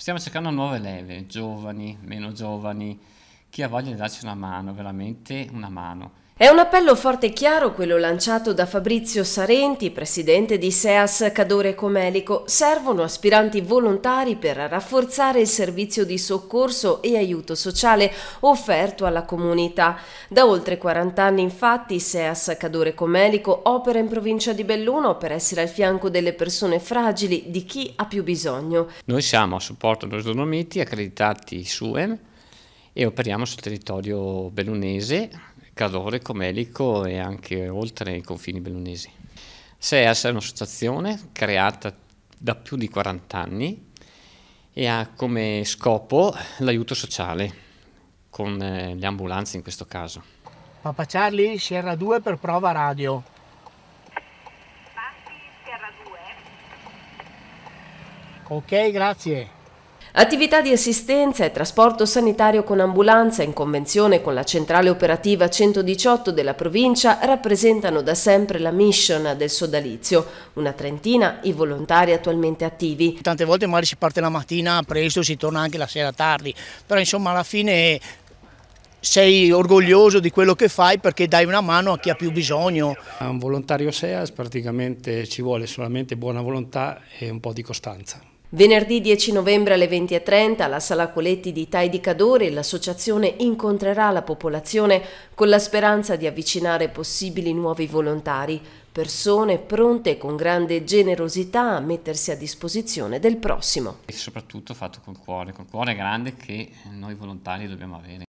Stiamo cercando nuove leve, giovani, meno giovani, chi ha voglia di darci una mano, veramente una mano. È un appello forte e chiaro quello lanciato da Fabrizio Sarenti, presidente di SEAS Cadore Comelico. Servono aspiranti volontari per rafforzare il servizio di soccorso e aiuto sociale offerto alla comunità. Da oltre 40 anni infatti SEAS Cadore Comelico opera in provincia di Belluno per essere al fianco delle persone fragili, di chi ha più bisogno. Noi siamo a supporto dei Dolomiti, accreditati SUEM e operiamo sul territorio bellunese calore comelico e anche oltre i confini bellunesi. SEAS è un'associazione creata da più di 40 anni e ha come scopo l'aiuto sociale, con eh, le ambulanze in questo caso. Papa Charlie, Sierra 2 per prova radio. Passi Sierra 2. Ok, grazie. Attività di assistenza e trasporto sanitario con ambulanza in convenzione con la centrale operativa 118 della provincia rappresentano da sempre la mission del sodalizio, una trentina i volontari attualmente attivi. Tante volte magari si parte la mattina presto, si torna anche la sera tardi, però insomma alla fine sei orgoglioso di quello che fai perché dai una mano a chi ha più bisogno. A un volontario SEAS praticamente ci vuole solamente buona volontà e un po' di costanza. Venerdì 10 novembre alle 20.30 alla Sala Coletti di Tai di Cadore l'associazione incontrerà la popolazione con la speranza di avvicinare possibili nuovi volontari, persone pronte con grande generosità a mettersi a disposizione del prossimo. E soprattutto fatto col cuore, col cuore grande che noi volontari dobbiamo avere.